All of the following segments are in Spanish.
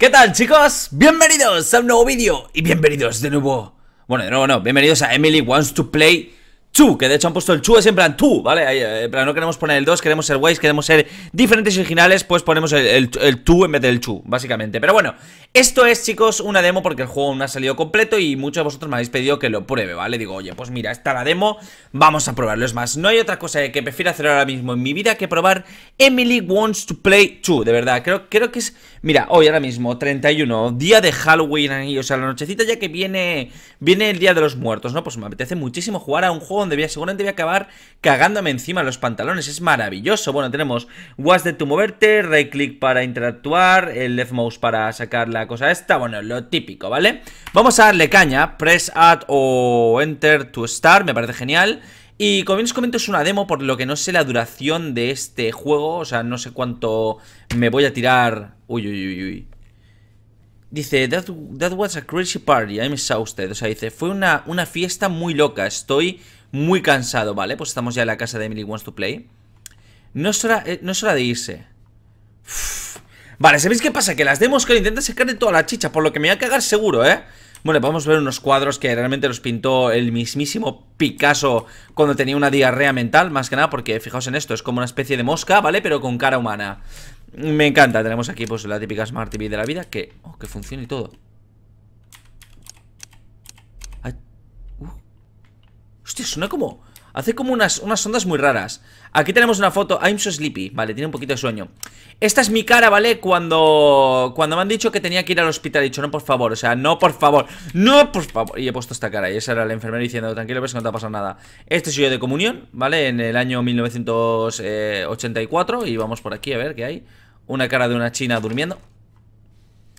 ¿Qué tal chicos? Bienvenidos a un nuevo vídeo y bienvenidos de nuevo... Bueno, de nuevo no, bienvenidos a Emily Wants to Play Chu, que de hecho han puesto el Chu es en plan tú, ¿vale? Eh, pero no queremos poner el 2, queremos ser guays, queremos ser diferentes y originales, pues ponemos el, el, en vez del Chu, básicamente. Pero bueno, esto es, chicos, una demo porque el juego no ha salido completo y muchos de vosotros me habéis pedido que lo pruebe, ¿vale? Digo, oye, pues mira, está la demo, vamos a probarlo. Es más, no hay otra cosa que prefiera hacer ahora mismo en mi vida que probar Emily Wants to Play 2, de verdad. Creo, creo que es, mira, hoy ahora mismo, 31, día de Halloween, o sea, la nochecita ya que viene, viene el Día de los Muertos, ¿no? Pues me apetece muchísimo jugar a un juego seguramente voy a acabar cagándome encima los pantalones. Es maravilloso. Bueno, tenemos de to moverte, right click para interactuar, el left mouse para sacar la cosa esta. Bueno, lo típico, ¿vale? Vamos a darle caña. Press add o enter to start. Me parece genial. Y como bien os comento es una demo por lo que no sé la duración de este juego, o sea, no sé cuánto me voy a tirar... Uy, uy, uy, uy. Dice, that, was a crazy party, I'm exhausted. O sea, dice, fue una, una fiesta muy loca, estoy muy cansado, ¿vale? Pues estamos ya en la casa de Emily Wants to Play. No es hora, eh, no es hora de irse. Vale, ¿sabéis qué pasa? Que las demos que lo intentan sacar de toda la chicha, por lo que me voy a cagar seguro, ¿eh? Bueno, vamos a ver unos cuadros que realmente los pintó el mismísimo Picasso cuando tenía una diarrea mental, más que nada, porque fijaos en esto, es como una especie de mosca, ¿vale? Pero con cara humana. Me encanta, tenemos aquí pues la típica Smart TV de la vida que, oh, que funciona y todo. suena como... Hace como unas, unas ondas muy raras Aquí tenemos una foto, I'm so sleepy Vale, tiene un poquito de sueño Esta es mi cara, ¿vale? Cuando cuando me han dicho que tenía que ir al hospital He dicho, no, por favor, o sea, no, por favor No, por favor, y he puesto esta cara Y esa era la enfermera diciendo, tranquilo, ves que no te ha pasado nada Este soy yo de comunión, ¿vale? En el año 1984 eh, Y vamos por aquí a ver qué hay Una cara de una china durmiendo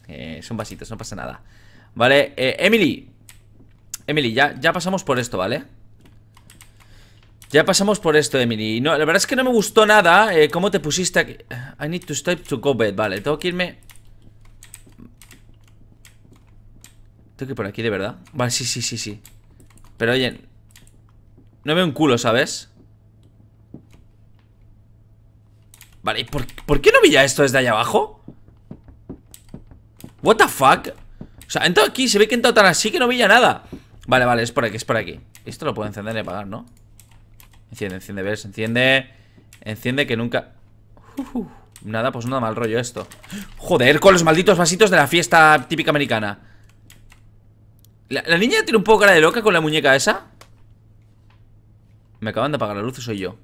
eh, Son vasitos, no pasa nada Vale, eh, Emily Emily, ya, ya pasamos por esto, ¿vale? vale ya pasamos por esto, Emily. No, la verdad es que no me gustó nada eh, cómo te pusiste aquí. I need to stop to go bed. Vale, tengo que irme... Tengo que ir por aquí, de verdad. Vale, sí, sí, sí, sí. Pero oye... No veo un culo, ¿sabes? Vale, ¿y por, qué no villa esto desde allá abajo? What the fuck? O sea, he aquí, se ve que he entrado tan así que no veía nada Vale, vale, es por aquí, es por aquí Esto lo puedo encender y apagar, ¿no? Enciende, enciende, ves, enciende. Enciende que nunca... Uh, nada, pues nada mal rollo esto. Joder, con los malditos vasitos de la fiesta típica americana. ¿La, niña tiene un poco cara de loca con la muñeca esa? Me acaban de apagar la luz, soy yo.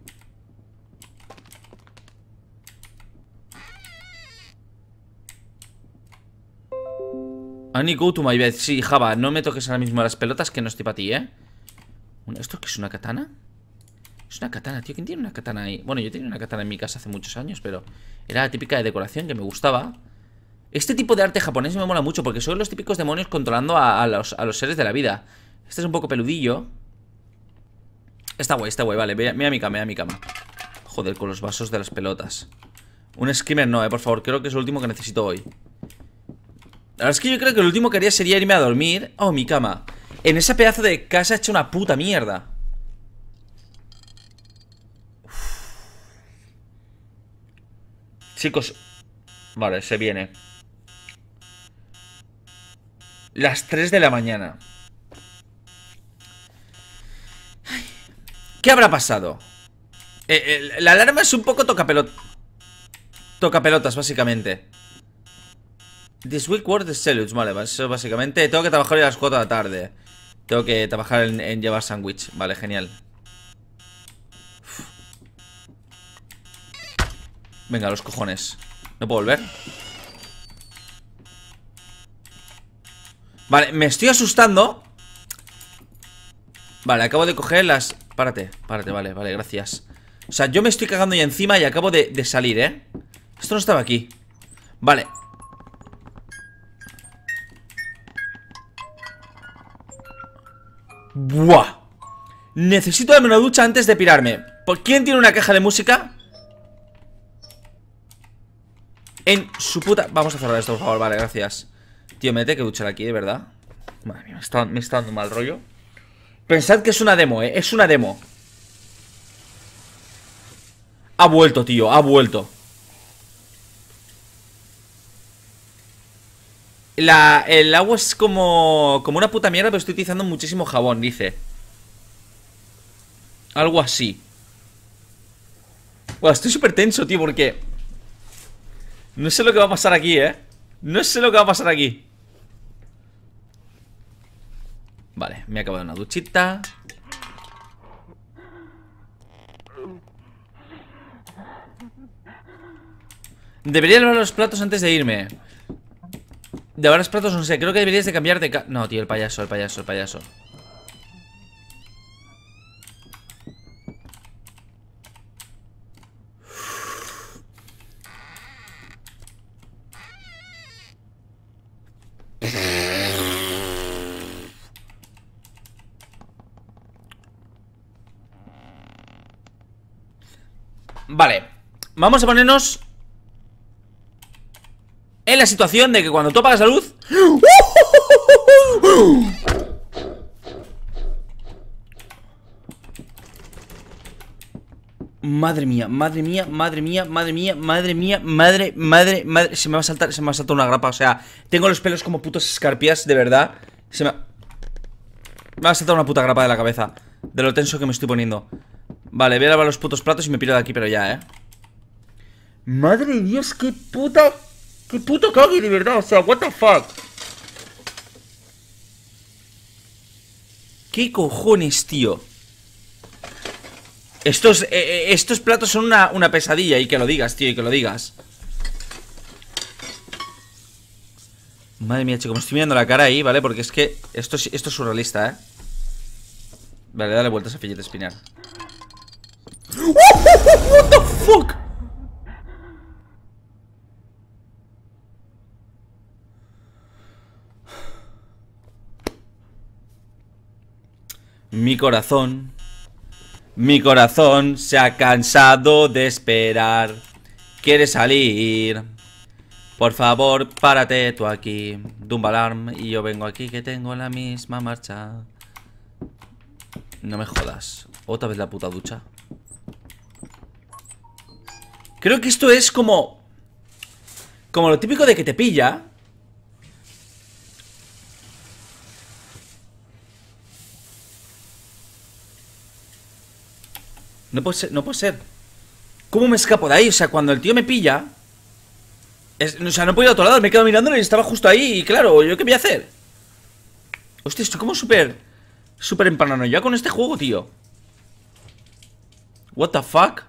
Annie, go to my bed. Sí, Java, no me toques ahora mismo las pelotas que no estoy para ti, ¿eh? ¿Esto qué es una katana? Es una katana, tío. ¿Quién tiene una katana ahí? Bueno, yo tenía una katana en mi casa hace muchos años, pero era la típica de decoración que me gustaba. Este tipo de arte japonés me mola mucho porque son los típicos demonios controlando a, los, seres de la vida. Este es un poco peludillo. Está guay, está guay, vale. Mira, mi cama, mira mi cama. Joder, con los vasos de las pelotas. Un skimmer no, eh, por favor. Creo que es lo último que necesito hoy. La verdad es que yo creo que lo último que haría sería irme a dormir. Oh, mi cama. En ese pedazo de casa he hecho una puta mierda. Chicos, vale, se viene. Las 3 de la mañana. ¿Qué habrá pasado? Eh, eh, la alarma es un poco Toca pelotas básicamente. This week word is sellers. Vale, eso básicamente. Tengo que trabajar a las 4 de la tarde. Tengo que trabajar en, en llevar sándwich. Vale, genial. Venga, los cojones ¿No puedo volver? Vale, me estoy asustando Vale, acabo de coger las... Párate, párate, vale, vale, gracias O sea, yo me estoy cagando ya encima y acabo de, salir, ¿eh? Esto no estaba aquí Vale Buah Necesito darme una ducha antes de pirarme ¿Por quién tiene una caja de música? en su puta... Vamos a cerrar esto, por favor, vale, gracias. Tío, mete que duchar aquí, de verdad. Madre mía, me está, me dando mal rollo. Pensad que es una demo, ¿eh? Es una demo. Ha vuelto, tío, ha vuelto. La, el agua es como, como una puta mierda, pero estoy utilizando muchísimo jabón, dice. Algo así. estoy súper tenso, tío, porque no sé lo que va a pasar aquí, ¿eh? No sé lo que va a pasar aquí Vale, me he acabado una duchita Debería lavar los platos antes de irme De lavar los platos, no sé Creo que deberías de cambiar de... No, tío, el payaso, el payaso, el payaso Vale, vamos a ponernos en la situación de que cuando tú apagas la luz... Madre mía, madre mía, madre mía, madre mía, madre mía, madre, madre, madre. Se me va a saltar, se me va a saltar una grapa. O sea, tengo los pelos como putos escarpias, de verdad. Se me, me va a saltar una puta grapa de la cabeza. De lo tenso que me estoy poniendo. Vale, voy a lavar los putos platos y me piro de aquí, pero ya, ¿eh? Madre de Dios, qué puta... Qué puto cague, de verdad, o sea, what the fuck ¿Qué cojones, tío? Estos, eh, eh, estos platos son una, pesadilla Y que lo digas, tío, y que lo digas Madre mía, chicos, me estoy mirando la cara ahí, ¿vale? Porque es que esto, es surrealista, ¿eh? Vale, dale vueltas a Fillet espinal what the fuck? Mi corazón, mi corazón se ha cansado de esperar. Quiere salir. Por favor, párate tú aquí. Dumb Alarm y yo vengo aquí que tengo la misma marcha. No me jodas. Otra vez la puta ducha. Creo que esto es como... Como lo típico de que te pilla. No puede ser, no puede ser. ¿Cómo me escapo de ahí? O sea, cuando el tío me pilla... o sea, no puedo ir a otro lado, me he quedado mirándolo y estaba justo ahí y claro, ¿yo qué voy a hacer? Hostia, estoy como súper... Súper empanano ya con este juego, tío. What the fuck?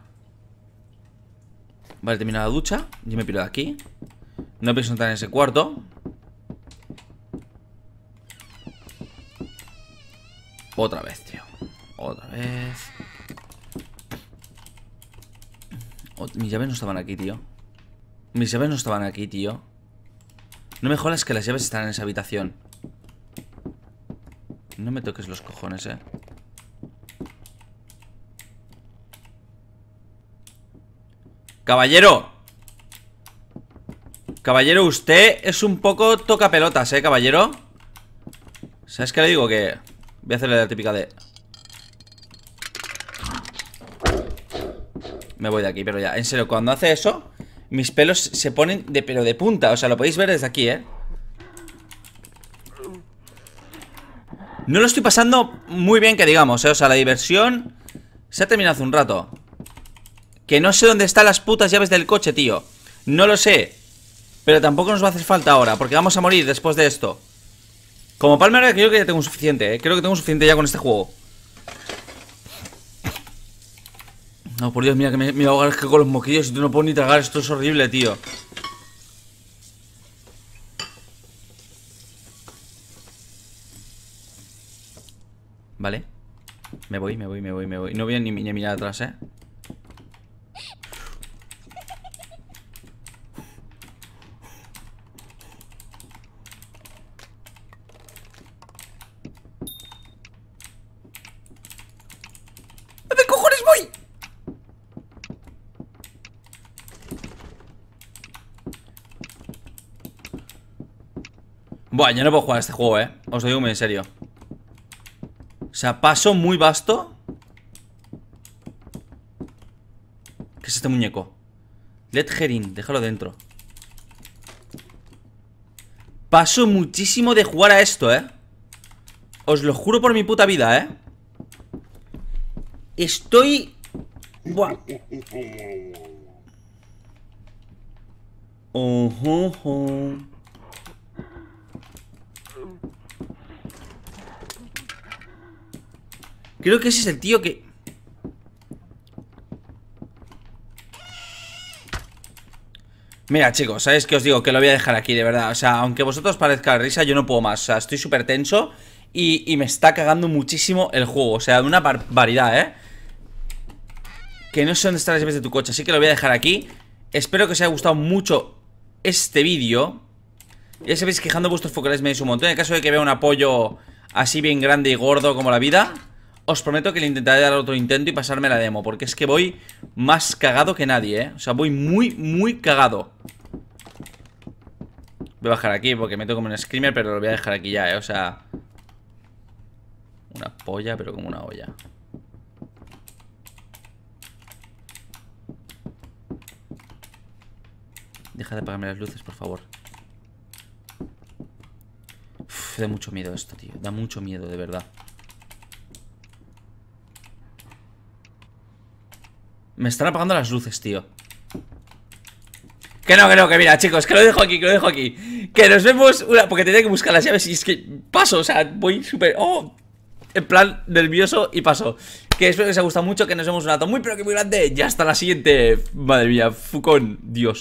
Vale, termina la ducha. Yo me piro de aquí. No pienso entrar en ese cuarto. Otra vez, tío. Otra vez. Mis llaves no estaban aquí, tío. Mis llaves no estaban aquí, tío. No me jodas que las llaves están en esa habitación. No me toques los cojones, eh. Caballero Caballero, usted es un poco toca pelotas, ¿eh, caballero? ¿Sabes qué le digo? Que voy a hacerle la típica de... Me voy de aquí, pero ya, en serio, cuando hace eso Mis pelos se ponen de pelo de punta O sea, lo podéis ver desde aquí, ¿eh? No lo estoy pasando muy bien que digamos, ¿eh? O sea, la diversión se ha terminado hace un rato que no sé dónde están las putas llaves del coche, tío No lo sé Pero tampoco nos va a hacer falta ahora Porque vamos a morir después de esto Como palma creo que ya tengo suficiente, ¿eh? Creo que tengo suficiente ya con este juego No, por Dios, mira que me, me con los moquillos Y tú no puedo ni tragar, esto es horrible, tío Vale Me voy, me voy, me voy, me voy No voy a ni, ni mirar atrás, eh yo no puedo jugar a este juego, eh Os lo digo en serio O sea, paso muy vasto ¿Qué es este muñeco? Let in déjalo dentro Paso muchísimo de jugar a esto, eh Os lo juro por mi puta vida, eh Estoy... Buah. Oh, Creo que ese es el tío que... Mira, chicos, ¿sabéis qué os digo? Que lo voy a dejar aquí, de verdad. O sea, aunque vosotros parezca la risa, yo no puedo más. O sea, estoy súper tenso y, me está cagando muchísimo el juego. O sea, de una barbaridad, ¿eh? Que no sé dónde están las de tu coche, así que lo voy a dejar aquí. Espero que os haya gustado mucho este vídeo. Ya sabéis, quejando vuestros focales me dais un montón. En caso de que vea un apoyo así bien grande y gordo como la vida os prometo que le intentaré dar otro intento y pasarme la demo Porque es que voy más cagado que nadie, ¿eh? O sea, voy muy, muy cagado Voy a bajar aquí porque meto como un screamer Pero lo voy a dejar aquí ya, ¿eh? O sea... Una polla, pero como una olla Deja de apagarme las luces, por favor Uf, da mucho miedo esto, tío Da mucho miedo, de verdad Me están apagando las luces, tío que no, que no, que mira, chicos, que lo dejo aquí, que lo dejo aquí. Que nos vemos una... Porque tenía que buscar las llaves y es que paso, o sea, voy súper... ¡Oh! En plan nervioso y paso. Que espero que os haya gustado mucho, que nos vemos un rato muy pero que muy grande. Y hasta la siguiente. Madre mía, Fucón, Dios.